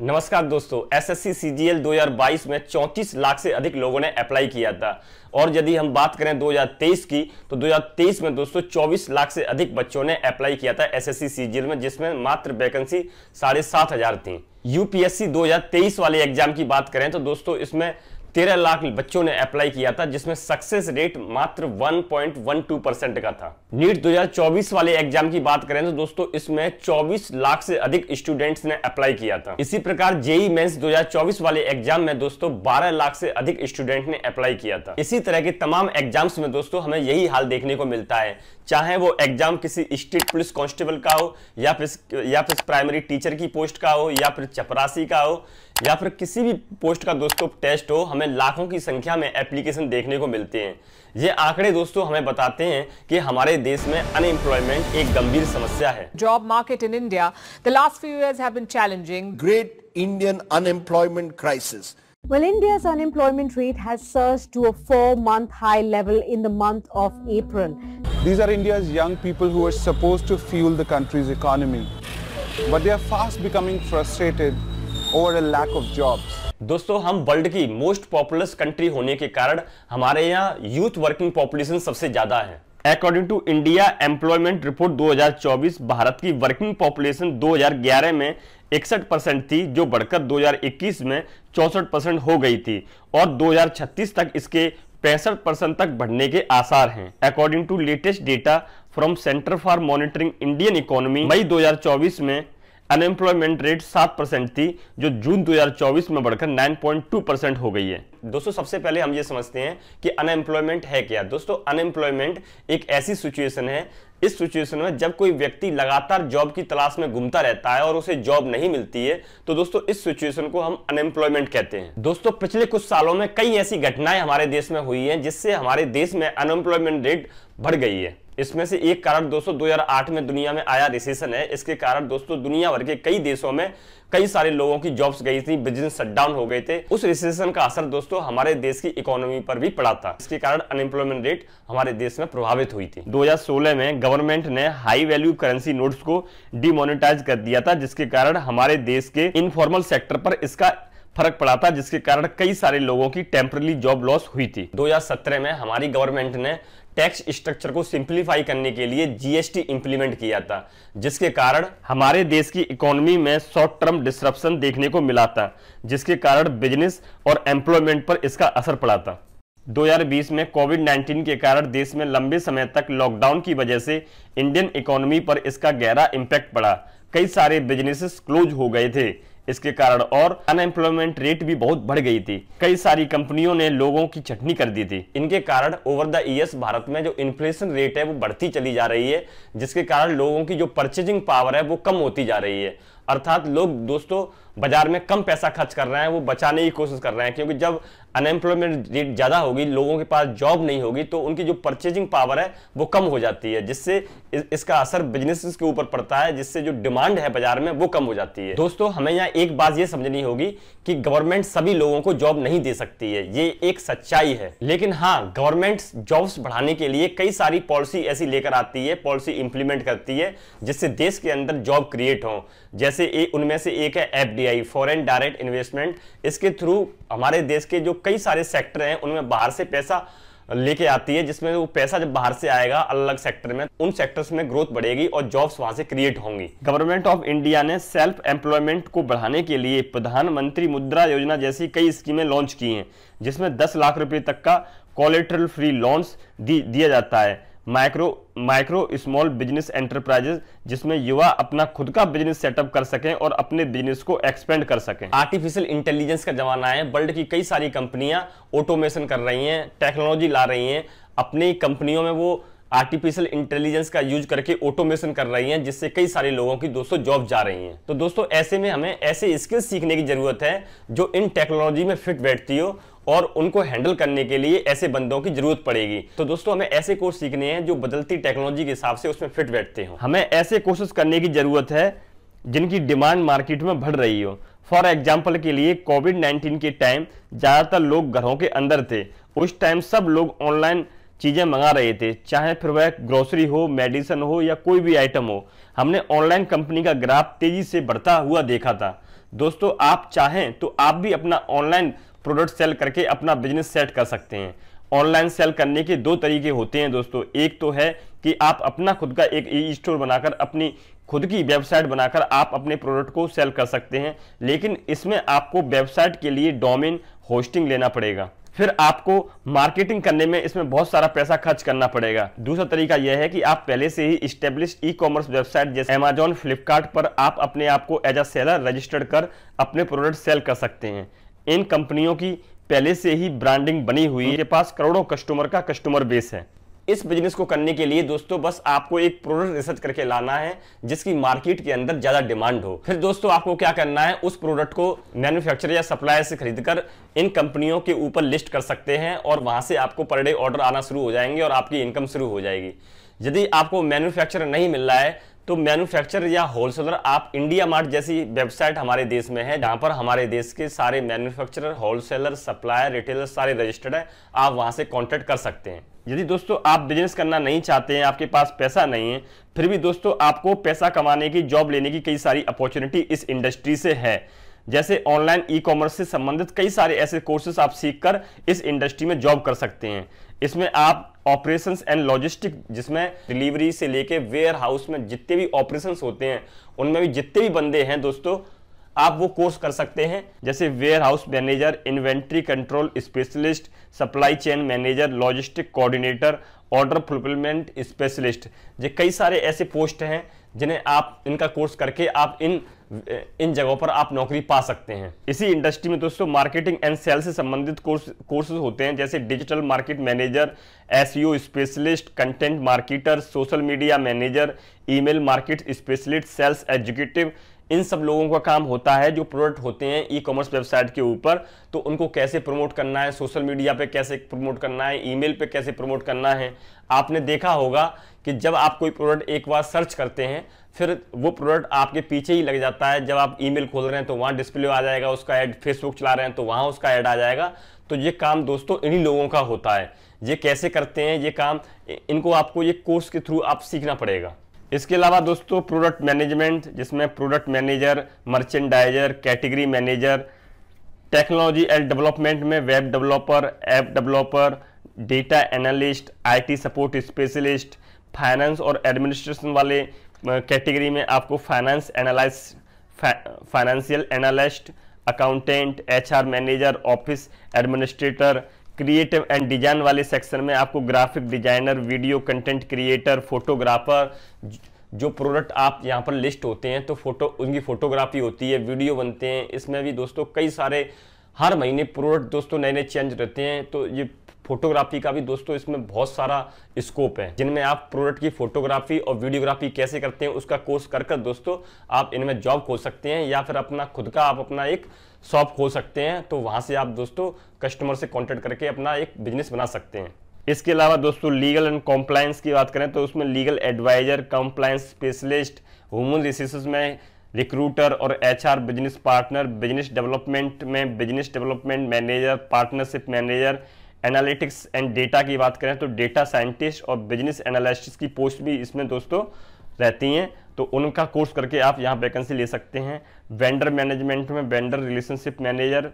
नमस्कार दोस्तों SSC CGL 2022 में 34 लाख से अधिक लोगों ने अप्लाई किया था और यदि हम बात करें 2023 की तो 2023 में दोस्तों 24 लाख से अधिक बच्चों ने अप्लाई किया था एसएससी सीजीएल में जिसमें मात्र वैकेंसी साढ़े सात हजार थी यूपीएससी 2023 वाले एग्जाम की बात करें तो दोस्तों इसमें तेरह लाख बच्चों ने अप्लाई किया था जिसमें सक्सेस रेट मात्र 1.12 परसेंट का था नीट 2024 वाले एग्जाम की बात करें तो दोस्तों इसमें 24 लाख से अधिक स्टूडेंट्स ने अप्लाई किया था इसी प्रकार जेई मेंस 2024 वाले एग्जाम में दोस्तों 12 लाख से अधिक स्टूडेंट ने अप्लाई किया था इसी तरह के तमाम एग्जाम्स में दोस्तों हमें यही हाल देखने को मिलता है चाहे वो एग्जाम किसी स्टेट पुलिस कांस्टेबल का हो या फिर या फिर प्राइमरी टीचर की पोस्ट का हो या फिर चपरासी का हो या फिर किसी भी पोस्ट का दोस्तों टेस्ट हो हमें लाखों की संख्या में एप्लीकेशन देखने को मिलते हैं ये आंकड़े दोस्तों हमें बताते हैं कि हमारे देश में अनएम्प्लॉयमेंट एक गंभीर समस्या है job market in India the last few years have been challenging great Indian unemployment crisis Well, India's unemployment rate has surged to a four-month high level in the month of April. These are India's young people who are supposed to fuel the country's economy. but they are fast becoming frustrated over a lack of jobs. दोस्तों हम world की most populous country होने के कारण हमारे यहाँ youth working population सबसे ज्यादा है according to India employment report 2024 Bharat की वर्किंग पॉपुलेशन 2011 में इकसठ परसेंट थी जो बढ़कर 2021 में चौसठ परसेंट हो गई थी और 2036 तक इसके पैंसठ परसेंट तक बढ़ने के आसार हैं according to latest data from centre for monitoring Indian economy मई 2024 में अनएम्प्लॉयमेंट रेट 7 परसेंट थी जो जून 2024 में बढ़कर 9.2 परसेंट हो गई है दोस्तों सबसे पहले हम ये समझते हैं कि अनएम्प्लॉयमेंट है क्या दोस्तों अनएम्प्लॉयमेंट एक ऐसी सिचुएशन है इस सिचुएशन में जब कोई व्यक्ति लगातार जॉब की तलाश में घूमता रहता है और उसे जॉब नहीं मिलती है तो दोस्तों इस सिचुएशन को हम अनएम्प्लॉयमेंट कहते हैं दोस्तों पिछले कुछ सालों में कई ऐसी घटनाएं हमारे देश में हुई हैं जिससे हमारे देश में अनएम्प्लॉयमेंट रेट बढ़ गई है इसमें से एक कारण दोस्तों 2008 में दुनिया में आया रिसेशन है इसके कारण दोस्तों दुनिया भर के कई देशों में कई सारे लोगों की जॉब्स गई थी बिजनेस शटडाउन हो गए थे उस रिसेशन का असर दोस्तों हमारे देश की इकोनॉमी पर भी पड़ा था इसके कारण अनएम्प्लॉयमेंट रेट हमारे देश में प्रभावित हुई थी 2016 में गवर्नमेंट ने हाई वैल्यू करेंसी नोट्स को डिमोनिटाइज कर दिया था जिसके कारण हमारे देश के इनफॉर्मल सेक्टर पर इसका फर्क पड़ा था जिसके कारण कई सारे लोगों की टेम्परली जॉब लॉस हुई थी 2017 में हमारी गवर्नमेंट ने टैक्स स्ट्रक्चर को सिंप्लीफाई करने के लिए जीएसटी इंप्लीमेंट किया था जिसके कारण हमारे देश की इकोनॉमी में शॉर्ट टर्म डिस्ट्रप्शन देखने को मिला था जिसके कारण बिजनेस और एम्प्लॉयमेंट पर इसका असर पड़ा था 2020 में कोविड 19 के कारण देश में लंबे समय तक लॉकडाउन की वजह से इंडियन इकोनॉमी पर इसका गहरा इम्पैक्ट पड़ा कई सारे बिजनेसेस क्लोज हो गए थे इसके कारण और अनएम्प्लॉयमेंट रेट भी बहुत बढ़ गई थी कई सारी कंपनियों ने लोगों की चटनी कर दी थी इनके कारण ओवर द ईयर्स भारत में जो इन्फ्लेशन रेट है वो बढ़ती चली जा रही है जिसके कारण लोगों की जो परचेजिंग पावर है वो कम होती जा रही है अर्थात लोग दोस्तों बाजार में कम पैसा खर्च कर रहे हैं वो बचाने की कोशिश कर रहे हैं क्योंकि जब अनएम्प्लॉयमेंट रेट ज़्यादा होगी लोगों के पास जॉब नहीं होगी तो उनकी जो परचेजिंग पावर है वो कम हो जाती है जिससे इस, इसका असर बिजनेस के ऊपर पड़ता है जिससे जो डिमांड है बाजार में वो कम हो जाती है दोस्तों हमें यहाँ एक बात ये समझनी होगी कि गवर्नमेंट सभी लोगों को जॉब नहीं दे सकती है ये एक सच्चाई है लेकिन हाँ गवर्नमेंट जॉब्स बढ़ाने के लिए कई सारी पॉलिसी ऐसी लेकर आती है पॉलिसी इंप्लीमेंट करती है जिससे देश के अंदर जॉब क्रिएट हो जैसे जैसे ए, उनमें से एक है F D I foreign direct investment इसके थ्रू हमारे देश के जो कई सारे सेक्टर हैं उनमें बाहर से पैसा लेके आती है जिसमें वो पैसा जब बाहर से आएगा अलग अलग सेक्टर में उन सेक्टर्स में ग्रोथ बढ़ेगी और जॉब्स वहां से क्रिएट होंगी गवर्नमेंट ऑफ इंडिया ने सेल्फ एम्प्लॉयमेंट को बढ़ाने के लिए प्रधानमंत्री मुद्रा योजना जैसी कई स्कीमें लॉन्च की हैं जिसमें 10 लाख रुपए तक का कॉलेट्रल फ्री लोन्स दिया जाता है micro micro small business enterprises जिसमें युवा अपना खुद का बिजनेस सेटअप कर सकें और अपने बिजनेस को एक्सपेंड कर सकें आर्टिफिशियल इंटेलिजेंस का जमाना है वर्ल्ड की कई सारी कंपनियां ऑटोमेशन कर रही हैं टेक्नोलॉजी ला रही हैं अपनी कंपनियों में वो आर्टिफिशियल इंटेलिजेंस का यूज करके ऑटोमेशन कर रही हैं जिससे कई सारे लोगों की दोस्तों जॉब जा रही हैं तो दोस्तों ऐसे में हमें ऐसे स्किल्स सीखने की जरूरत है जो इन टेक्नोलॉजी में फिट बैठती हो और उनको हैंडल करने के लिए ऐसे बंदों की जरूरत पड़ेगी तो दोस्तों हमें ऐसे कोर्स सीखने हैं जो बदलती टेक्नोलॉजी के हिसाब से उसमें फिट बैठते हो हमें ऐसे कोर्सेस करने की जरूरत है जिनकी डिमांड मार्केट में बढ़ रही हो फॉर एग्जाम्पल के लिए कोविड नाइन्टीन के टाइम ज़्यादातर लोग घरों के अंदर थे उस टाइम सब लोग ऑनलाइन चीज़ें मंगा रहे थे चाहे फिर वह ग्रोसरी हो मेडिसिन हो या कोई भी आइटम हो हमने ऑनलाइन कंपनी का ग्राफ तेज़ी से बढ़ता हुआ देखा था दोस्तों आप चाहें तो आप भी अपना ऑनलाइन प्रोडक्ट सेल करके अपना बिजनेस सेट कर सकते हैं ऑनलाइन सेल करने के दो तरीके होते हैं दोस्तों एक तो है कि आप अपना खुद का एक ई स्टोर बनाकर अपनी खुद की वेबसाइट बनाकर आप अपने प्रोडक्ट को सेल कर सकते हैं लेकिन इसमें आपको वेबसाइट के लिए डोमेन होस्टिंग लेना पड़ेगा फिर आपको मार्केटिंग करने में इसमें बहुत सारा पैसा खर्च करना पड़ेगा दूसरा तरीका यह है कि आप पहले से ही स्टेब्लिश ई कॉमर्स वेबसाइट जैसे अमेजोन फ्लिपकार्ट पर आप अपने आप को एज अ सेलर रजिस्टर्ड कर अपने प्रोडक्ट सेल कर सकते हैं इन कंपनियों की पहले से ही ब्रांडिंग बनी हुई है पास करोड़ों कस्टमर का कस्टमर बेस है इस बिजनेस को करने के लिए दोस्तों बस आपको एक प्रोडक्ट रिसर्च करके लाना है जिसकी मार्केट के अंदर ज्यादा डिमांड हो फिर दोस्तों आपको क्या करना है उस प्रोडक्ट को मैन्युफैक्चर या सप्लायर से खरीदकर इन कंपनियों के ऊपर लिस्ट कर सकते हैं और वहां से आपको पर डे ऑर्डर आना शुरू हो जाएंगे और आपकी इनकम शुरू हो जाएगी यदि आपको मैन्युफैक्चर नहीं मिल रहा है तो मैन्युफैक्चर या होलसेलर आप इंडिया मार्ट जैसी वेबसाइट हमारे देश में है जहाँ पर हमारे देश के सारे मैन्युफैक्चरर होलसेलर सप्लायर रिटेलर सारे रजिस्टर्ड हैं आप वहाँ से कॉन्टैक्ट कर सकते हैं यदि दोस्तों आप बिजनेस करना नहीं चाहते हैं आपके पास पैसा नहीं है फिर भी दोस्तों आपको पैसा कमाने की जॉब लेने की कई सारी अपॉर्चुनिटी इस इंडस्ट्री से है जैसे ऑनलाइन ई कॉमर्स से संबंधित कई सारे ऐसे कोर्सेस आप सीखकर इस इंडस्ट्री में जॉब कर सकते हैं इसमें आप ऑपरेशंस एंड लॉजिस्टिक जिसमें डिलीवरी से लेके वेयर हाउस में जितने भी ऑपरेशंस होते हैं उनमें भी जितने भी बंदे हैं दोस्तों आप वो कोर्स कर सकते हैं जैसे warehouse manager inventory control specialist supply chain manager logistic coordinator order fulfilment specialist ये कई सारे ऐसे पोस्ट हैं जिन्हें आप इनका कोर्स करके आप इन इन जगहों पर आप नौकरी पा सकते हैं इसी इंडस्ट्री में दोस्तों मार्केटिंग एंड सेल्स से संबंधित कोर्स कोर्सेज होते हैं जैसे digital market manager S specialist content marketer social media manager email market specialist sales executive इन सब लोगों का काम होता है जो प्रोडक्ट होते हैं ई कॉमर्स वेबसाइट के ऊपर तो उनको कैसे प्रमोट करना है सोशल मीडिया पे कैसे प्रमोट करना है ईमेल पे कैसे प्रमोट करना है आपने देखा होगा कि जब आप कोई प्रोडक्ट एक बार सर्च करते हैं फिर वो प्रोडक्ट आपके पीछे ही लग जाता है जब आप ईमेल खोल रहे हैं तो वहाँ डिस्प्ले आ जाएगा उसका एड फेसबुक चला रहे हैं तो वहाँ उसका ऐड आ जाएगा तो ये काम दोस्तों इन्हीं लोगों का होता है ये कैसे करते हैं ये काम इनको आपको ये कोर्स के थ्रू आप सीखना पड़ेगा इसके अलावा दोस्तों प्रोडक्ट मैनेजमेंट जिसमें product manager merchandiser category manager technology and development में web developer app developer data analyst IT support specialist finance और एडमिनिस्ट्रेशन वाले कैटेगरी में आपको finance analyst financial analyst accountant HR manager office administrator creative and design वाले section में आपको graphic designer video content creator photographer जो product आप यहाँ पर लिस्ट होते हैं तो फोटो उनकी फोटोग्राफी होती है वीडियो बनते हैं इसमें भी दोस्तों कई सारे हर महीने प्रोडक्ट दोस्तों नए नए चेंज रहते हैं तो ये फोटोग्राफी का भी दोस्तों इसमें बहुत सारा स्कोप है जिनमें आप प्रोडक्ट की फोटोग्राफी और वीडियोग्राफी कैसे करते हैं उसका कोर्स कर कर दोस्तों आप इनमें जॉब खोल सकते हैं या फिर अपना खुद का आप अपना एक शॉप खोल सकते हैं तो वहाँ से आप दोस्तों कस्टमर से कॉन्टैक्ट करके अपना एक बिजनेस बना सकते हैं इसके अलावा दोस्तों लीगल एंड कॉम्प्लायंस की बात करें तो उसमें legal adviser compliance specialist human resource में रिक्रूटर और HR business partner business development में business development manager partnership manager analytics and data की बात करें तो डेटा साइंटिस्ट और बिजनेस एनालिस्ट की पोस्ट भी इसमें दोस्तों रहती हैं तो उनका कोर्स करके आप यहाँ वैकेंसी ले सकते हैं वेंडर मैनेजमेंट में vendor relationship manager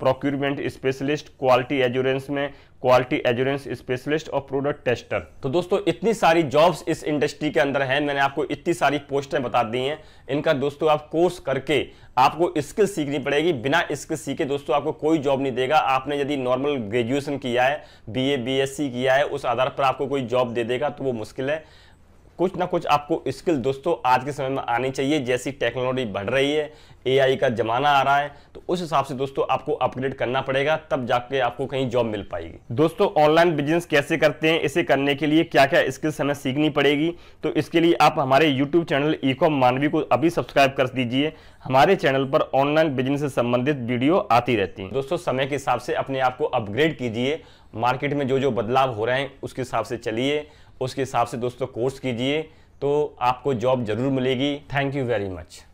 procurement specialist quality assurance में क्वालिटी एजुरेंस स्पेशलिस्ट और प्रोडक्ट टेस्टर तो दोस्तों इतनी सारी जॉब्स इस इंडस्ट्री के अंदर हैं मैंने आपको इतनी सारी पोस्टें बता दी हैं इनका दोस्तों आप कोर्स करके आपको स्किल सीखनी पड़ेगी बिना स्किल सीखे दोस्तों आपको कोई जॉब नहीं देगा आपने यदि नॉर्मल ग्रेजुएशन किया है बी ए किया है उस आधार पर आपको कोई जॉब दे देगा तो वो मुश्किल है कुछ ना कुछ आपको स्किल दोस्तों आज के समय में आनी चाहिए जैसी टेक्नोलॉजी बढ़ रही है एआई का ज़माना आ रहा है तो उस हिसाब से दोस्तों आपको अपग्रेड करना पड़ेगा तब जाके आपको कहीं जॉब मिल पाएगी दोस्तों ऑनलाइन बिजनेस कैसे करते हैं इसे करने के लिए क्या क्या स्किल्स हमें सीखनी पड़ेगी तो इसके लिए आप हमारे यूट्यूब चैनल ईकॉम e मानवी को अभी सब्सक्राइब कर दीजिए हमारे चैनल पर ऑनलाइन बिजनेस से संबंधित वीडियो आती रहती है दोस्तों समय के हिसाब से अपने आप को अपग्रेड कीजिए मार्केट में जो जो बदलाव हो रहे हैं उसके हिसाब से चलिए उसके हिसाब से दोस्तों कोर्स कीजिए तो आपको जॉब ज़रूर मिलेगी थैंक यू वेरी मच